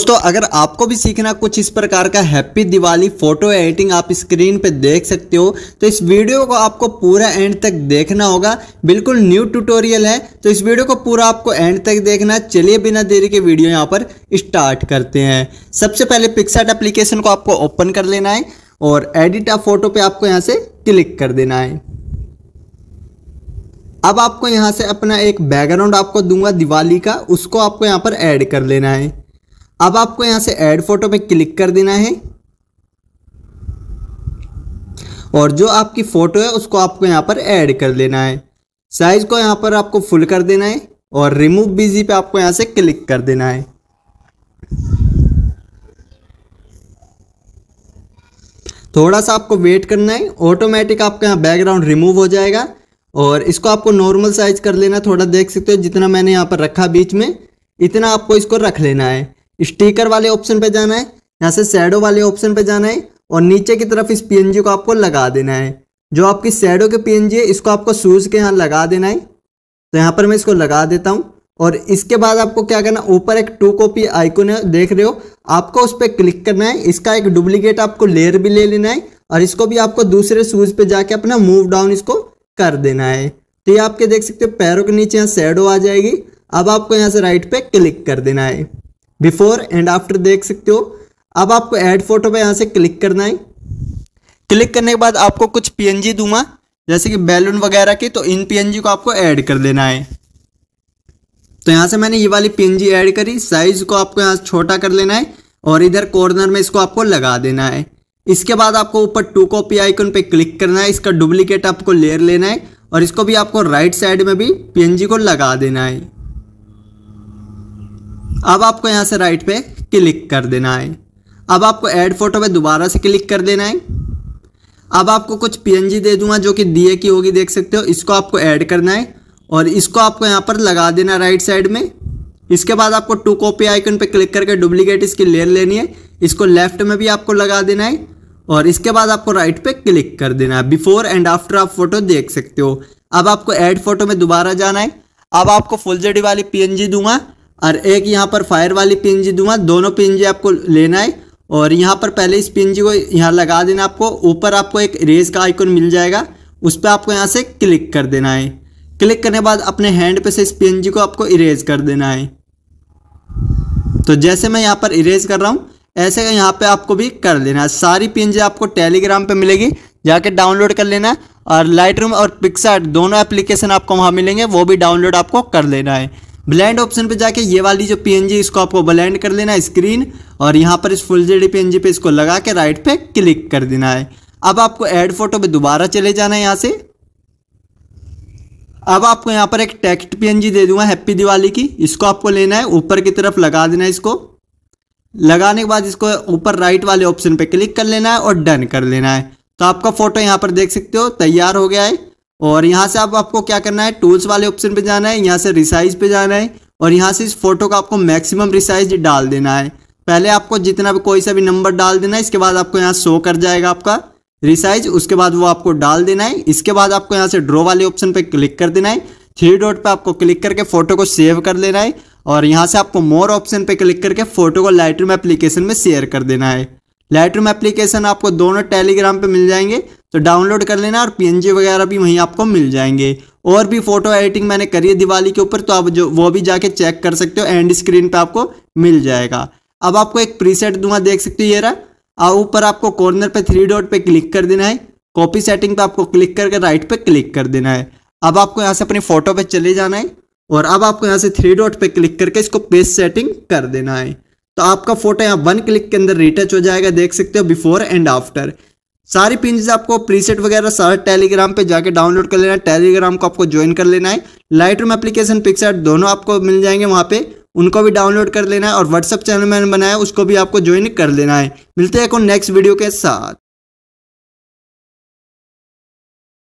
दोस्तों अगर आपको भी सीखना कुछ इस प्रकार का हैप्पी दिवाली फोटो एडिटिंग आप स्क्रीन पे देख सकते हो तो इस वीडियो को आपको पूरा एंड तक देखना होगा बिल्कुल न्यू ट्यूटोरियल है तो इस वीडियो को पूरा आपको एंड तक देखना चलिए बिना देरी के वीडियो यहाँ पर स्टार्ट करते हैं सबसे पहले पिक्सट एप्लीकेशन को आपको ओपन कर लेना है और एडिट ऑफ फोटो पर आपको यहाँ से क्लिक कर देना है अब आपको यहाँ से अपना एक बैकग्राउंड आपको दूंगा दिवाली का उसको आपको यहाँ पर ऐड कर लेना है अब आपको यहाँ से ऐड फोटो पे क्लिक कर देना है और जो आपकी फ़ोटो है उसको आपको यहाँ पर ऐड कर लेना है साइज़ को यहाँ पर आपको फुल कर देना है और रिमूव बिजी पे आपको यहाँ से क्लिक कर देना है थोड़ा सा आपको वेट करना है ऑटोमेटिक आपका यहाँ बैकग्राउंड रिमूव हो जाएगा और इसको आपको नॉर्मल साइज कर लेना थोड़ा देख सकते हो जितना मैंने यहाँ पर रखा बीच में इतना आपको इसको रख लेना है स्टीकर वाले ऑप्शन पे जाना है यहाँ से शेडो वाले ऑप्शन पे जाना है और नीचे की तरफ इस पी को आपको लगा देना है जो आपकी शेडो के पी है इसको आपको सूज के यहाँ लगा देना है तो यहाँ पर मैं इसको लगा देता हूँ और इसके बाद आपको क्या करना ऊपर एक टू कॉपी आइकोन है देख रहे हो आपको उस पर क्लिक करना है इसका एक डुप्लीकेट आपको लेयर भी ले लेना है और इसको भी आपको दूसरे शूज पे जाके अपना मूव डाउन इसको कर देना है तो ये आपके देख सकते हो पैरों के नीचे यहाँ शेडो आ जाएगी अब आपको यहाँ से राइट पे क्लिक कर देना है बिफोर एंड आफ्टर देख सकते हो अब आपको ऐड फोटो पे यहाँ से क्लिक करना है क्लिक करने के बाद आपको कुछ पीएनजी दूंगा जैसे कि बैलून वगैरह की तो इन पीएनजी को आपको ऐड कर देना है तो यहाँ से मैंने ये वाली पीएनजी ऐड करी साइज़ को आपको यहाँ छोटा कर लेना है और इधर कॉर्नर में इसको आपको लगा देना है इसके बाद आपको ऊपर टू कॉपी आइकन पे क्लिक करना है इसका डुप्लीकेट आपको लेयर लेना है और इसको भी आपको राइट साइड में भी जी को लगा देना है अब आपको यहाँ से राइट पे क्लिक कर देना है अब आपको ऐड फोटो पे दोबारा से क्लिक कर देना है अब आपको कुछ पीएनजी दे दूंगा जो कि दिए की होगी देख सकते हो इसको आपको ऐड करना है और इसको आपको यहाँ पर लगा देना राइट साइड में इसके बाद आपको टू कॉपी आइकन पे क्लिक करके डुप्लीकेट इसकी लेयर लेनी है इसको लेफ्ट में भी आपको लगा देना है और इसके बाद आपको राइट पे क्लिक कर देना है बिफोर एंड आफ्टर आप फोटो देख सकते हो अब आपको ऐड फोटो में दोबारा जाना है अब आपको फुल जेडी वाली पीएनजी दूंगा और एक यहाँ पर फायर वाली पिंजी दूंगा दोनों पिंजी आपको लेना है और यहाँ पर पहले इस पिंजी को यहाँ लगा देना आपको ऊपर आपको एक रेस का आइकन मिल जाएगा उस पर आपको यहाँ से क्लिक कर देना है क्लिक करने के बाद अपने हैंड पे से इस जी को आपको इरेज कर देना है तो जैसे मैं यहाँ पर इरेज कर रहा हूँ ऐसे यहाँ पे आपको भी कर लेना है सारी पिंज आपको टेलीग्राम पे मिलेगी जाके डाउनलोड कर लेना और लाइट और पिक्सार्ट दोनों एप्लीकेशन आपको वहाँ मिलेंगे वो भी डाउनलोड आपको कर लेना है ब्लेंड ऑप्शन पे जाके ये वाली जो पीएनजी इसको आपको ब्लेंड कर लेना है स्क्रीन और यहाँ पर इस फुल जेडी जी पे इसको लगा के राइट पे क्लिक कर देना है अब आपको एड फोटो पे दोबारा चले जाना है यहाँ से अब आपको यहाँ पर एक टेक्स्ट पीएनजी दे दूंगा हैप्पी दिवाली की इसको आपको लेना है ऊपर की तरफ लगा देना है इसको लगाने के बाद इसको ऊपर राइट वाले ऑप्शन पे क्लिक कर लेना है और डन कर लेना है तो आपका फोटो यहाँ पर देख सकते हो तैयार हो गया है और यहाँ से आप आपको क्या करना है टूल्स वाले ऑप्शन पे जाना है यहाँ से रिसाइज पे जाना है और यहाँ से इस फोटो का आपको मैक्सिमम रिसाइज डाल देना है पहले आपको जितना भी कोई सा भी नंबर डाल देना है इसके बाद आपको यहाँ शो कर जाएगा आपका रिसाइज उसके बाद वो आपको डाल देना है इसके बाद आपको यहाँ से ड्रॉ वाले ऑप्शन पर क्लिक कर देना है थ्री डॉट पर आपको क्लिक करके फोटो को सेव कर लेना है और यहाँ से आपको मोर ऑप्शन पर क्लिक करके फोटो को लाइटरूम एप्लीकेशन में शेयर कर देना है लाइटरूम एप्लीकेशन आपको दोनों टेलीग्राम पर मिल जाएंगे तो डाउनलोड कर लेना और पी वगैरह भी वहीं आपको मिल जाएंगे और भी फोटो एडिटिंग मैंने करी है दिवाली के ऊपर तो आप जो वो भी जाके चेक कर सकते हो एंड स्क्रीन पे आपको मिल जाएगा अब आपको एक प्रीसेट दूंगा देख सकते हो ये रहा और ऊपर आपको कॉर्नर पे थ्री डॉट पे क्लिक कर देना है कॉपी सेटिंग पे आपको क्लिक करके राइट पे क्लिक कर देना है अब आपको यहाँ से अपनी फोटो पे चले जाना है और अब आपको यहाँ से थ्री डॉट पे क्लिक करके इसको पेज सेटिंग कर देना है तो आपका फोटो यहाँ वन क्लिक के अंदर रिटच हो जाएगा देख सकते हो बिफोर एंड आफ्टर सारी पिंजेस आपको प्रीसेट वगैरह सारा टेलीग्राम पे जाके डाउनलोड कर लेना है टेलीग्राम को आपको ज्वाइन कर लेना है लाइट रूम एप्लीकेशन पिक्सर दोनों आपको मिल जाएंगे वहाँ पे उनको भी डाउनलोड कर लेना है और व्हाट्सअप चैनल मैंने बनाया उसको भी आपको ज्वाइन कर लेना है मिलते हैं को नेक्स्ट वीडियो के साथ